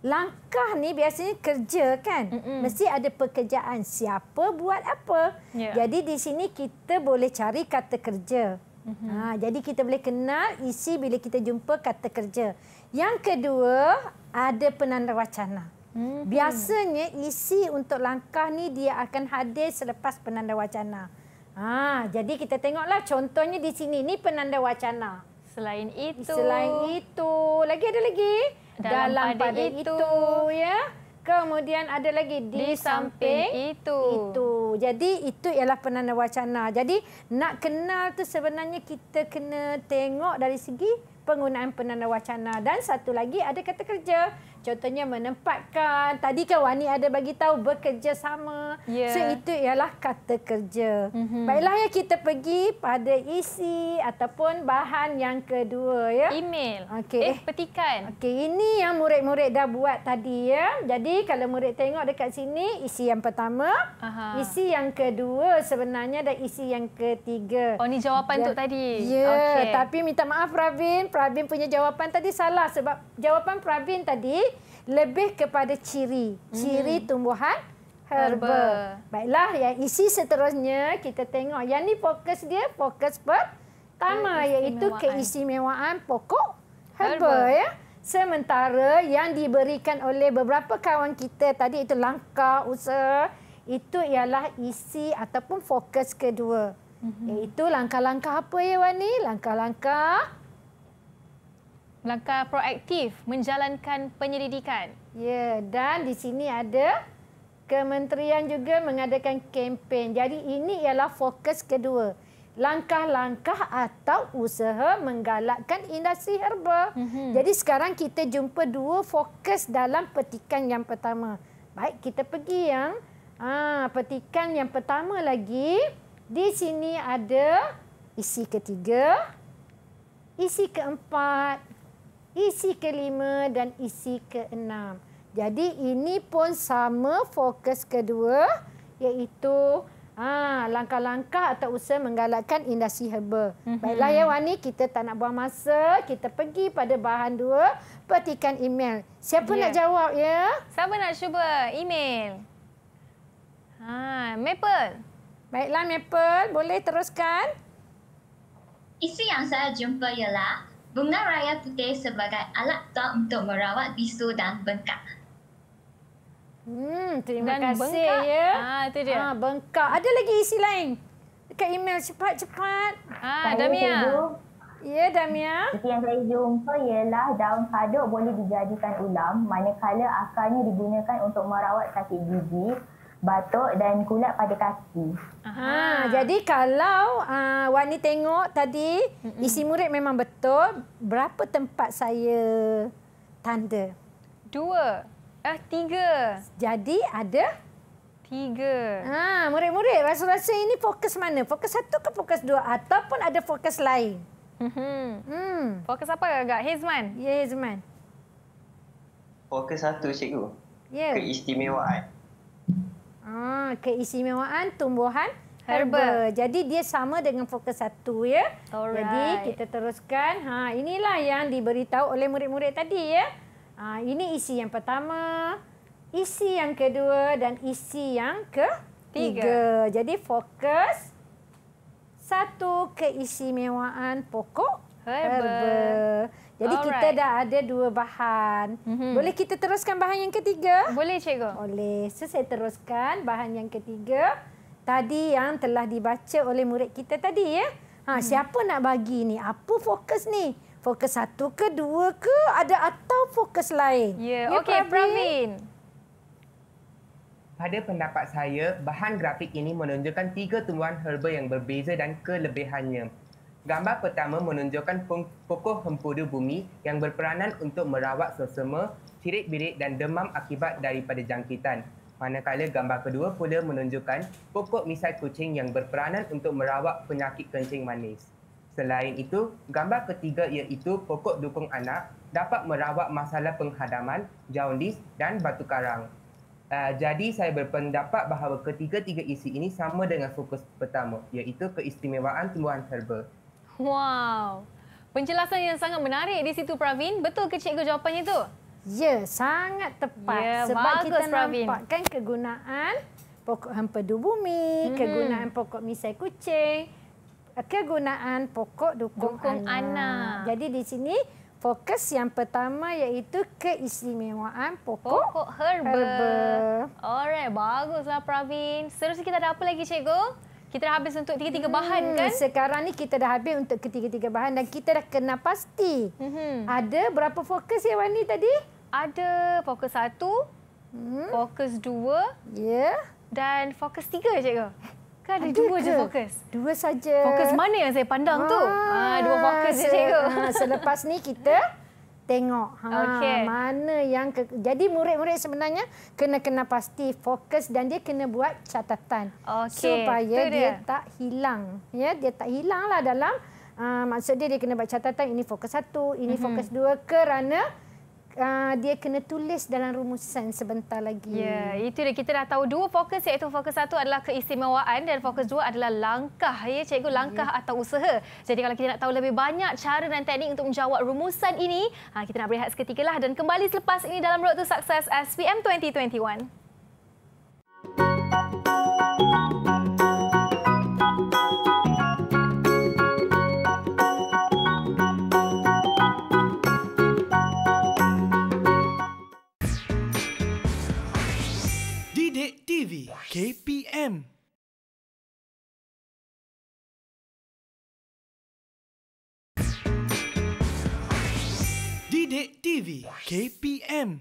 Langkah ni biasanya kerja kan? Mesti ada pekerjaan. Siapa buat apa? Yeah. Jadi di sini kita boleh cari kata kerja. Mm-hmm. Ha, jadi kita boleh kenal isi bila kita jumpa kata kerja. Yang kedua, ada penanda wacana. Mm-hmm. Biasanya isi untuk langkah ni dia akan hadir selepas penanda wacana. Ha, jadi kita tengoklah contohnya di sini ni penanda wacana. Selain itu, selain itu, lagi ada lagi dalam, dalam pada, pada itu, itu ya. Kemudian ada lagi di, di samping, samping itu. itu. Jadi itu ialah penanda wacana. Jadi nak kenal tu sebenarnya kita kena tengok dari segi penggunaan penanda wacana dan satu lagi ada kata kerja contohnya menempatkan tadi kan Wani ada bagi tahu bekerjasama yeah. so itu ialah kata kerja mm-hmm. baiklah ya kita pergi pada isi ataupun bahan yang kedua ya email okay. eh petikan okey ini yang murid-murid dah buat tadi ya jadi kalau murid tengok dekat sini isi yang pertama Aha. isi yang kedua sebenarnya dan isi yang ketiga oh ni jawapan untuk ya. tadi ya yeah. okay. tapi minta maaf Ravin Pravin punya jawapan tadi salah sebab jawapan Pravin tadi lebih kepada ciri. Ciri hmm. tumbuhan herba. herba. Baiklah, yang isi seterusnya kita tengok. Yang ni fokus dia, fokus pertama Ke iaitu keistimewaan pokok herba. herba. ya. Sementara yang diberikan oleh beberapa kawan kita tadi itu langkah, usaha, itu ialah isi ataupun fokus kedua. Mm -hmm. Iaitu langkah-langkah apa ya Wani? Langkah-langkah langkah proaktif menjalankan penyelidikan. Ya, dan di sini ada kementerian juga mengadakan kempen. Jadi ini ialah fokus kedua. Langkah-langkah atau usaha menggalakkan industri herba. Mm -hmm. Jadi sekarang kita jumpa dua fokus dalam petikan yang pertama. Baik, kita pergi yang aa, ha, petikan yang pertama lagi. Di sini ada isi ketiga, isi keempat, isi kelima dan isi keenam. Jadi ini pun sama fokus kedua iaitu ha, langkah-langkah atau usaha menggalakkan industri herba. Mm -hmm. Baiklah ya Wani, kita tak nak buang masa. Kita pergi pada bahan dua, petikan email. Siapa yeah. nak jawab ya? Siapa nak cuba email? Ha, Maple. Baiklah Maple, boleh teruskan. Isi yang saya jumpa ialah bunga raya putih sebagai alat top untuk merawat bisu dan bengkak. Hmm, terima dan kasih bengkak. ya. Ha, itu dia. Ha, bengkak. Ada lagi isi lain? Dekat email cepat-cepat. Ha, Damia. Ya, Damia. Seperti yang saya jumpa ialah daun paduk boleh dijadikan ulam manakala akarnya digunakan untuk merawat sakit gigi, batuk dan kulat pada kaki. Ha, jadi kalau uh, Wani tengok tadi Mm-mm. isi murid memang betul, berapa tempat saya tanda? Dua. Eh, tiga. Jadi ada tiga. Ha, murid-murid rasa-rasa ini fokus mana? Fokus satu ke fokus dua ataupun ada fokus lain? Mm-hmm. Hmm. Fokus apa agak? Hizman. Ya, Hizman. Fokus satu, cikgu. Ya. Yeah. Keistimewaan. Ha, keistimewaan tumbuhan herba. herba. Jadi dia sama dengan fokus satu ya. Alright. Jadi kita teruskan. Ha, inilah yang diberitahu oleh murid-murid tadi ya. Ha, ini isi yang pertama, isi yang kedua dan isi yang ketiga. Jadi fokus satu keistimewaan pokok herba. herba. Jadi Alright. kita dah ada dua bahan. Mm -hmm. Boleh kita teruskan bahan yang ketiga? Boleh cikgu. Boleh. So saya teruskan bahan yang ketiga. Tadi yang telah dibaca oleh murid kita tadi ya. Ha, mm. Siapa nak bagi ni? Apa fokus ni? Fokus satu ke dua ke? Ada atau fokus lain? Ya, yeah. yeah, okey Pramin. Pada pendapat saya, bahan grafik ini menunjukkan tiga tumbuhan herba yang berbeza dan kelebihannya. Gambar pertama menunjukkan pokok hempedu bumi yang berperanan untuk merawat sesama, cirit-birit dan demam akibat daripada jangkitan. Manakala gambar kedua pula menunjukkan pokok misai kucing yang berperanan untuk merawat penyakit kencing manis. Selain itu, gambar ketiga iaitu pokok dukung anak dapat merawat masalah penghadaman, jaundis dan batu karang. Uh, jadi saya berpendapat bahawa ketiga-tiga isi ini sama dengan fokus pertama iaitu keistimewaan tumbuhan herba. Wow. Penjelasan yang sangat menarik di situ Pravin. Betul ke cikgu jawapannya tu? Ya, sangat tepat. Ya, Sebab bagus, kita Pravin. nampakkan kegunaan pokok hempedu bumi, hmm. kegunaan pokok misai kucing, kegunaan pokok dukung, dukung anak. Ana. Jadi di sini fokus yang pertama iaitu keistimewaan pokok, pokok herba. herba. Alright, baguslah Pravin. Seterusnya kita ada apa lagi cikgu? kita dah habis untuk tiga-tiga hmm, bahan kan? Sekarang ni kita dah habis untuk ketiga-tiga bahan dan kita dah kena pasti. Hmm. Ada berapa fokus ya Wani tadi? Ada fokus satu, hmm. fokus dua yeah. dan fokus tiga cikgu. Kan ada dua je fokus. Dua saja. Fokus mana yang saya pandang ah, tu? Ah, dua fokus saja. Ah, selepas ni kita tengok ha okay. mana yang ke... jadi murid-murid sebenarnya kena kena pasti fokus dan dia kena buat catatan okay. supaya dia. dia tak hilang ya dia tak hilanglah dalam uh, maksud dia dia kena buat catatan ini fokus satu ini mm -hmm. fokus dua kerana uh, dia kena tulis dalam rumusan sebentar lagi. Ya, itu dia. Kita dah tahu dua fokus iaitu fokus satu adalah keistimewaan dan fokus dua adalah langkah. Ya, cikgu, langkah ya. atau usaha. Jadi kalau kita nak tahu lebih banyak cara dan teknik untuk menjawab rumusan ini, ha, kita nak berehat seketika lah dan kembali selepas ini dalam Road to Success SPM 2021. ήδη KPM. Dede TV KPM.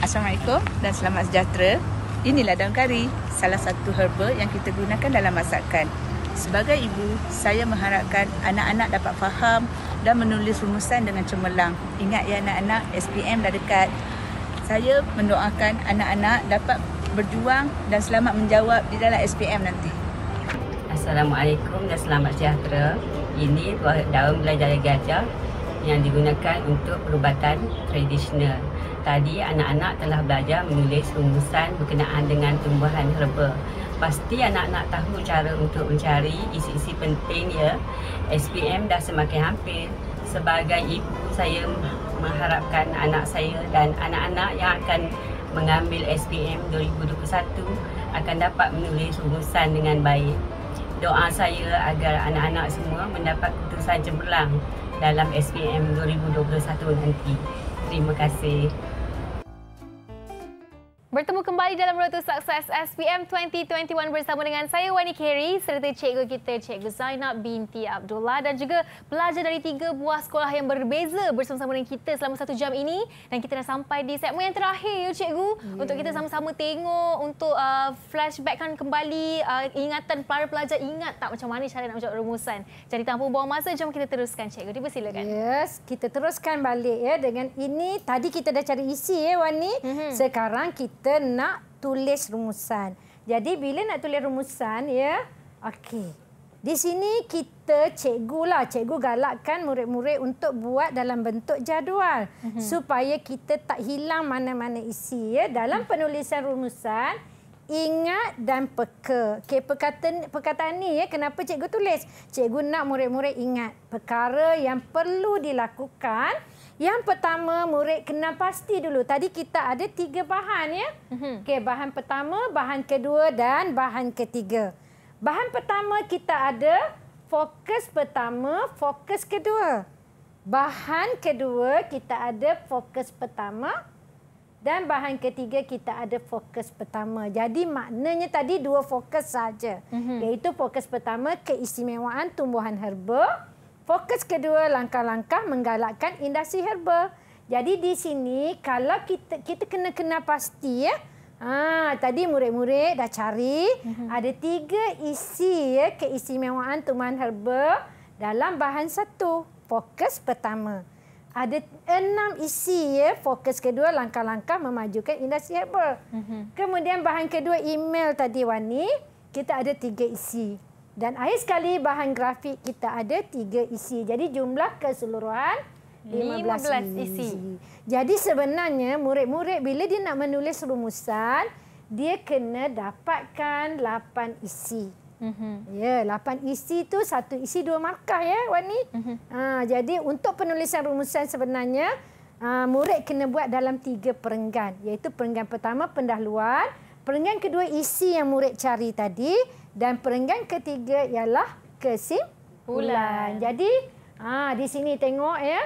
Assalamualaikum dan selamat sejahtera. Inilah daun kari, salah satu herba yang kita gunakan dalam masakan. Sebagai ibu, saya mengharapkan anak-anak dapat faham dan menulis rumusan dengan cemerlang. Ingat ya anak-anak, SPM dah dekat. Saya mendoakan anak-anak dapat berjuang dan selamat menjawab di dalam SPM nanti. Assalamualaikum dan selamat sejahtera. Ini daun belajar gajah yang digunakan untuk perubatan tradisional. Tadi anak-anak telah belajar menulis rumusan berkenaan dengan tumbuhan herba. Pasti anak-anak tahu cara untuk mencari isi-isi penting ya. SPM dah semakin hampir. Sebagai ibu, saya mengharapkan anak saya dan anak-anak yang akan mengambil SPM 2021 akan dapat menulis rumusan dengan baik. Doa saya agar anak-anak semua mendapat keputusan cemerlang dalam SPM 2021 nanti. Terima kasih. Bertemu kembali dalam Road to Success SPM 2021 bersama dengan saya Wani Kerry serta cikgu kita Cikgu Zainab binti Abdullah dan juga pelajar dari tiga buah sekolah yang berbeza bersama-sama dengan kita selama satu jam ini dan kita dah sampai di segmen yang terakhir ya cikgu yeah. untuk kita sama-sama tengok untuk uh, flashback kan kembali uh, ingatan para pelajar ingat tak macam mana cara nak menjawab rumusan jadi tanpa buang masa jom kita teruskan cikgu dipersilakan yes kita teruskan balik ya dengan ini tadi kita dah cari isi ya Wani mm-hmm. sekarang kita kita nak tulis rumusan. Jadi bila nak tulis rumusan ya, okey. Di sini kita cikgu lah, cikgu galakkan murid-murid untuk buat dalam bentuk jadual. Mm -hmm. Supaya kita tak hilang mana-mana isi ya. Dalam mhm. penulisan rumusan, ingat dan peka. Okay, perkataan, perkataan ni ya, kenapa cikgu tulis? Cikgu nak murid-murid ingat perkara yang perlu dilakukan mm yang pertama, murid kena pasti dulu. Tadi kita ada tiga bahan ya. Mhm. Okey, bahan pertama, bahan kedua dan bahan ketiga. Bahan pertama kita ada fokus pertama, fokus kedua. Bahan kedua kita ada fokus pertama dan bahan ketiga kita ada fokus pertama. Jadi maknanya tadi dua fokus saja. Mm -hmm. Iaitu fokus pertama keistimewaan tumbuhan herba. Fokus kedua langkah-langkah menggalakkan industri herba. Jadi di sini kalau kita kita kena kena pasti ya. Ha, tadi murid-murid dah cari mhm. ada tiga isi ya keistimewaan tumbuhan herba dalam bahan satu. Fokus pertama. Ada enam isi ya fokus kedua langkah-langkah memajukan industri herba. Mhm. Kemudian bahan kedua email tadi Wani kita ada tiga isi. Dan akhir sekali bahan grafik kita ada tiga isi. Jadi jumlah keseluruhan 15, 15 isi. Jadi sebenarnya murid-murid bila dia nak menulis rumusan, dia kena dapatkan 8 isi. Mhm. Ya, 8 isi tu satu isi dua markah ya Wan ni. Mhm. Ha, jadi untuk penulisan rumusan sebenarnya ha, murid kena buat dalam tiga perenggan iaitu perenggan pertama pendahuluan, perenggan kedua isi yang murid cari tadi dan perenggan ketiga ialah kesimpulan. Jadi, ha di sini tengok ya.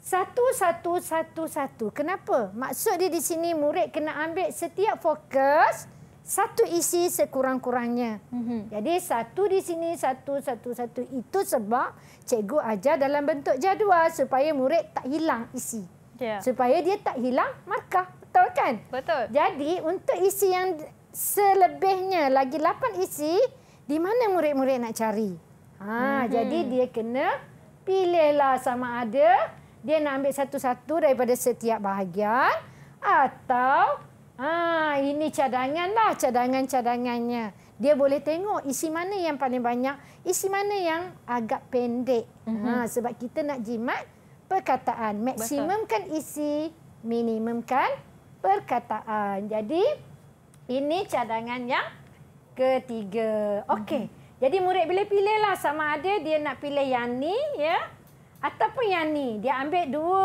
Satu, satu, satu, satu. Kenapa? Maksud dia di sini murid kena ambil setiap fokus satu isi sekurang-kurangnya. Mm -hmm. Jadi satu di sini, satu, satu, satu. Itu sebab cikgu ajar dalam bentuk jadual supaya murid tak hilang isi. Yeah. Supaya dia tak hilang markah. Betul kan? Betul. Jadi untuk isi yang selebihnya lagi lapan isi di mana murid-murid nak cari. Ha hmm. jadi dia kena pilihlah sama ada dia nak ambil satu-satu daripada setiap bahagian atau ah ha, ini cadanganlah cadangan-cadangannya. Dia boleh tengok isi mana yang paling banyak, isi mana yang agak pendek. Hmm. Ha sebab kita nak jimat perkataan. maksimum kan isi, minimum kan perkataan. Jadi ini cadangan yang ketiga. Okey. -hmm. Jadi murid boleh pilih lah sama ada dia nak pilih yang ni ya ataupun yang ni. Dia ambil dua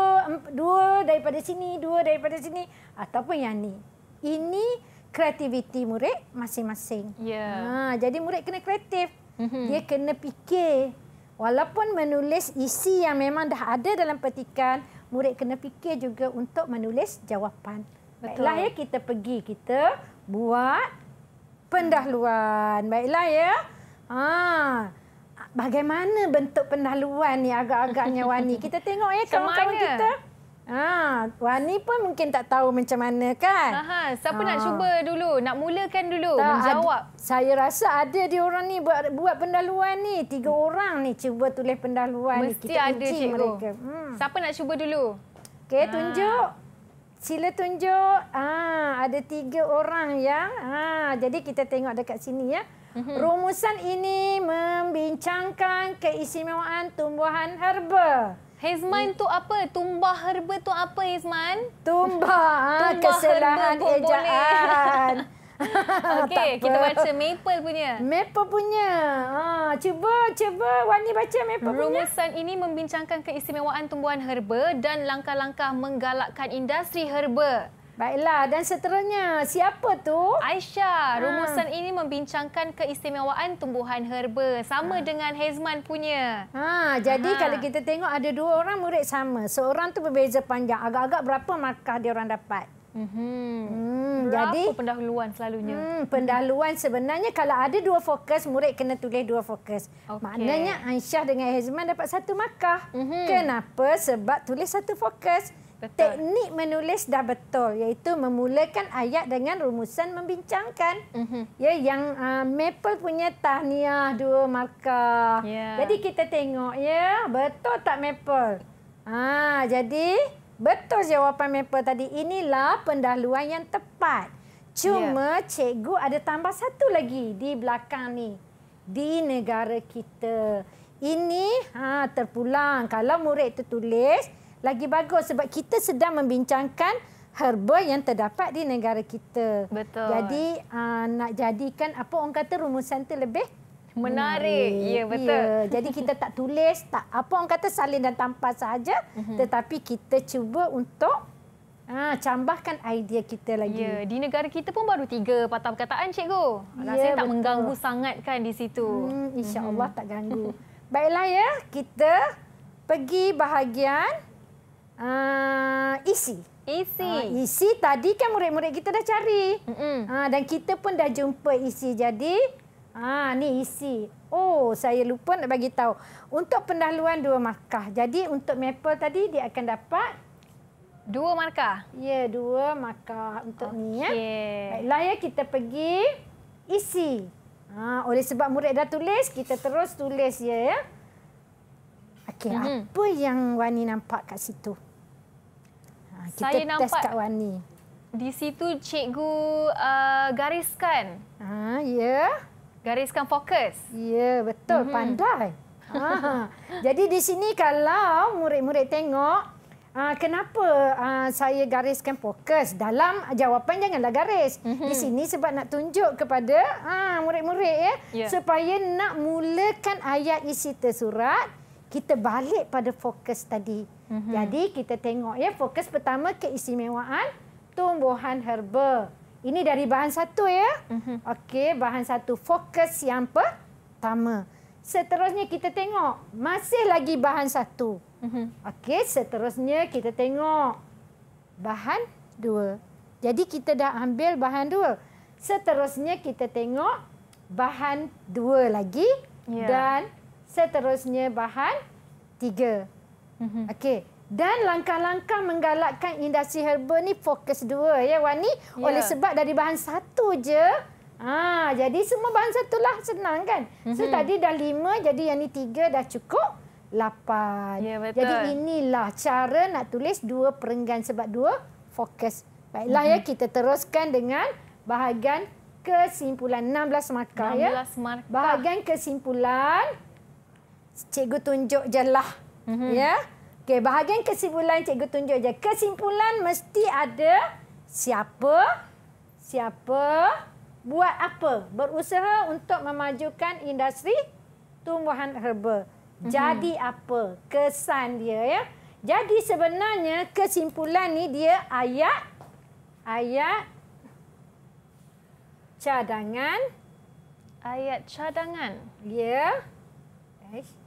dua daripada sini, dua daripada sini ataupun yang ni. Ini kreativiti murid masing-masing. Ya. Yeah. Ha, jadi murid kena kreatif. Mm -hmm. Dia kena fikir. Walaupun menulis isi yang memang dah ada dalam petikan, murid kena fikir juga untuk menulis jawapan. Betul. Baiklah ya kita pergi kita buat pendahuluan. Baiklah ya. Ha. Bagaimana bentuk pendahuluan ni agak-agaknya Wani? Kita tengok ya kawan-kawan kita. Ha, Wani pun mungkin tak tahu macam mana kan? Aha, siapa ha. nak cuba dulu? Nak mulakan dulu tak, menjawab. Ad, saya rasa ada di orang ni buat buat pendahuluan ni. Tiga orang ni cuba tulis pendahuluan Mesti ni. Mesti ada cikgu. Hmm. Siapa nak cuba dulu? Okey, tunjuk. Ha. Sila tunjuk. Ah, ada tiga orang ya. Ah, jadi kita tengok dekat sini ya. Mhm. Rumusan ini membincangkan keistimewaan tumbuhan herba. Hizman tu apa? Tumbah herba tu apa Hizman? Tumbah. Ah, Tumbah herba ejaan. Boleh. Okey, kita baca Maple punya. Maple punya. Ha, cuba, cuba Wani baca Maple Rumusan punya. Rumusan ini membincangkan keistimewaan tumbuhan herba dan langkah-langkah menggalakkan industri herba. Baiklah, dan seterusnya, siapa tu? Aisyah. Ha. Rumusan ini membincangkan keistimewaan tumbuhan herba. Sama ha. dengan Hezman punya. Ha, jadi ha. kalau kita tengok ada dua orang murid sama. Seorang tu berbeza panjang. Agak-agak berapa markah dia orang dapat? Mm-hmm. Hmm, jadi pendahuluan selalunya. Hmm, pendahuluan sebenarnya kalau ada dua fokus murid kena tulis dua fokus. Okay. Maknanya Aisyah dengan Hazman dapat satu markah. Mm-hmm. Kenapa? Sebab tulis satu fokus. Betul. Teknik menulis dah betul iaitu memulakan ayat dengan rumusan membincangkan. Mm-hmm. Ya yang uh, Maple punya tahniah dua markah. Yeah. Jadi kita tengok ya, betul tak Maple? Ah, jadi Betul jawapan mepa tadi. Inilah pendahuluan yang tepat. Cuma ya. cikgu ada tambah satu lagi di belakang ni. Di negara kita. Ini ha terpulang kalau murid tertulis lagi bagus sebab kita sedang membincangkan herba yang terdapat di negara kita. Betul. Jadi aa, ha, nak jadikan apa orang kata rumusan tu lebih Menarik. Hmm. Ya, betul. Ya. Jadi kita tak tulis, tak apa orang kata salin dan tampar saja, Mm -hmm. Tetapi kita cuba untuk ah, cambahkan idea kita lagi. Ya, di negara kita pun baru tiga patah perkataan, cikgu. Rasanya ya, tak mengganggu sangat kan di situ. Hmm, InsyaAllah -hmm. tak ganggu. Baiklah ya, kita pergi bahagian uh, isi. Isi. Uh, isi tadi kan murid-murid kita dah cari. Mm -mm. Uh, dan kita pun dah jumpa isi. Jadi, Ah, ni isi. Oh, saya lupa nak bagi tahu. Untuk pendahuluan dua markah. Jadi untuk maple tadi dia akan dapat dua markah. Ya, dua markah untuk okay. ni ya. Baiklah ya kita pergi isi. Ha, oleh sebab murid dah tulis, kita terus tulis ya ya. Okey, mm -hmm. apa yang Wani nampak kat situ? Ha, kita saya test nampak kat Wani. Di situ cikgu uh, gariskan. Ah, ha, ya. Yeah. Gariskan fokus. Ya, betul. Mm-hmm. Pandai. Jadi di sini kalau murid-murid tengok, ah, kenapa ah, saya gariskan fokus? Dalam jawapan janganlah garis. Mm-hmm. Di mhm. sini sebab nak tunjuk kepada uh, murid-murid ya, yeah. supaya nak mulakan ayat isi tersurat, kita balik pada fokus tadi. Mm-hmm. Jadi kita tengok ya, fokus pertama keistimewaan tumbuhan herba. Ini dari bahan satu ya. Mm-hmm. Okey, bahan satu fokus yang pertama. Seterusnya kita tengok masih lagi bahan satu. Mm-hmm. Okey, seterusnya kita tengok bahan dua. Jadi kita dah ambil bahan dua. Seterusnya kita tengok bahan dua lagi yeah. dan seterusnya bahan tiga. Mm-hmm. Okey dan langkah-langkah menggalakkan industri herba ni fokus dua ya Wani ya. oleh sebab dari bahan satu je ha jadi semua bahan satulah senang kan so mm-hmm. tadi dah lima jadi yang ni tiga dah cukup lapan ya, betul. jadi inilah cara nak tulis dua perenggan sebab dua fokus baiklah mm-hmm. ya mhm. kita teruskan dengan bahagian kesimpulan 16 markah 16 ya 16 markah bahagian kesimpulan cikgu tunjuk jelah mm-hmm. ya Okey, bahagian kesimpulan cikgu tunjuk aja Kesimpulan mesti ada siapa, siapa, buat apa. Berusaha untuk memajukan industri tumbuhan herba. Mhm. Jadi mm -hmm. apa? Kesan dia ya. Jadi sebenarnya kesimpulan ni dia ayat ayat cadangan ayat cadangan. Ya. Yeah. Eh.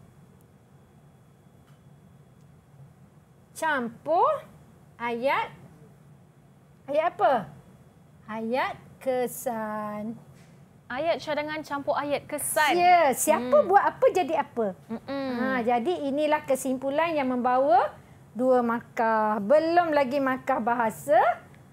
campur ayat ayat apa? Ayat kesan. Ayat cadangan campur ayat kesan. Ya, siapa hmm. buat apa jadi apa. Ha, jadi inilah kesimpulan yang membawa dua markah. Belum lagi markah bahasa.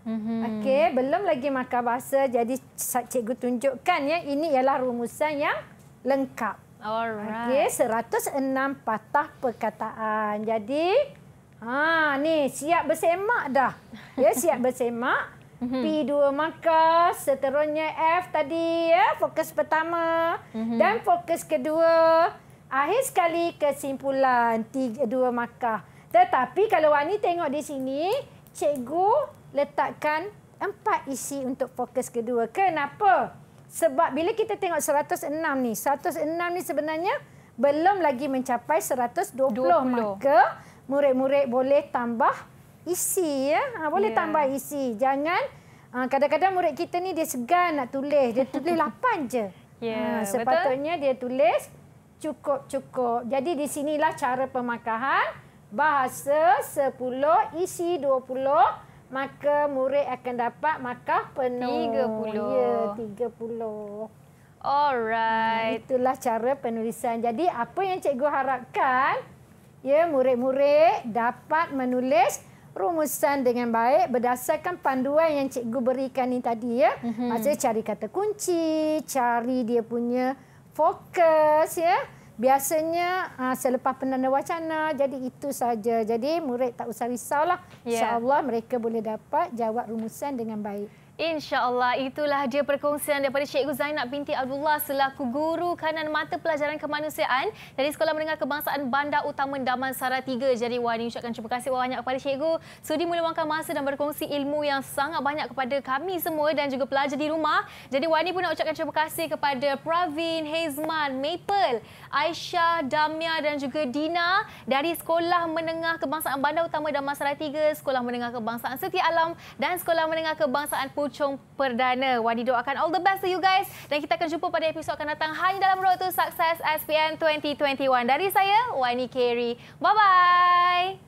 Hmm. Okey, belum lagi markah bahasa. Jadi cikgu tunjukkan ya, ini ialah rumusan yang lengkap. Alright. Okey, 106 patah perkataan. Jadi Ha ni siap bersemak dah. Ya siap bersemak. Mhm. P2 markah, seterusnya F tadi ya, fokus pertama mhm. dan fokus kedua. Akhir sekali kesimpulan 2 markah. Tetapi kalau Wani tengok di sini, cikgu letakkan empat isi untuk fokus kedua. Kenapa? Sebab bila kita tengok 106 ni, 106 ni sebenarnya belum lagi mencapai 120, 120. maka murid-murid boleh tambah isi ya. Ha, boleh yeah. tambah isi. Jangan ha, kadang-kadang murid kita ni dia segan nak tulis. Dia tulis lapan je. Yeah, ha, sepatutnya betul? dia tulis cukup-cukup. Jadi di sinilah cara pemakaian bahasa 10 isi 20 maka murid akan dapat markah penuh 30. Ya, 30. Alright. Ha, itulah cara penulisan. Jadi apa yang cikgu harapkan? ya murid-murid dapat menulis rumusan dengan baik berdasarkan panduan yang cikgu berikan ini tadi ya. Mm-hmm. Maksudnya cari kata kunci, cari dia punya fokus ya. Biasanya ah, selepas penanda wacana jadi itu saja. Jadi murid tak usah risaulah. Yeah. Insya-Allah mereka boleh dapat jawab rumusan dengan baik. InsyaAllah itulah dia perkongsian daripada Cikgu Zainab binti Abdullah selaku guru kanan mata pelajaran kemanusiaan dari Sekolah Menengah Kebangsaan Bandar Utama Damansara 3. Jadi Wani ucapkan terima kasih banyak kepada Cikgu sudi meluangkan masa dan berkongsi ilmu yang sangat banyak kepada kami semua dan juga pelajar di rumah. Jadi Wani pun nak ucapkan terima kasih kepada Pravin, Hezman, Maple, Aisyah, Damia dan juga Dina dari Sekolah Menengah Kebangsaan Bandar Utama Damansara 3, Sekolah Menengah Kebangsaan Setia Alam dan Sekolah Menengah Kebangsaan Pus- pelancong perdana. Wani doakan all the best to you guys. Dan kita akan jumpa pada episod akan datang hanya dalam Road to Success SPM 2021. Dari saya, Wani Carey. Bye-bye.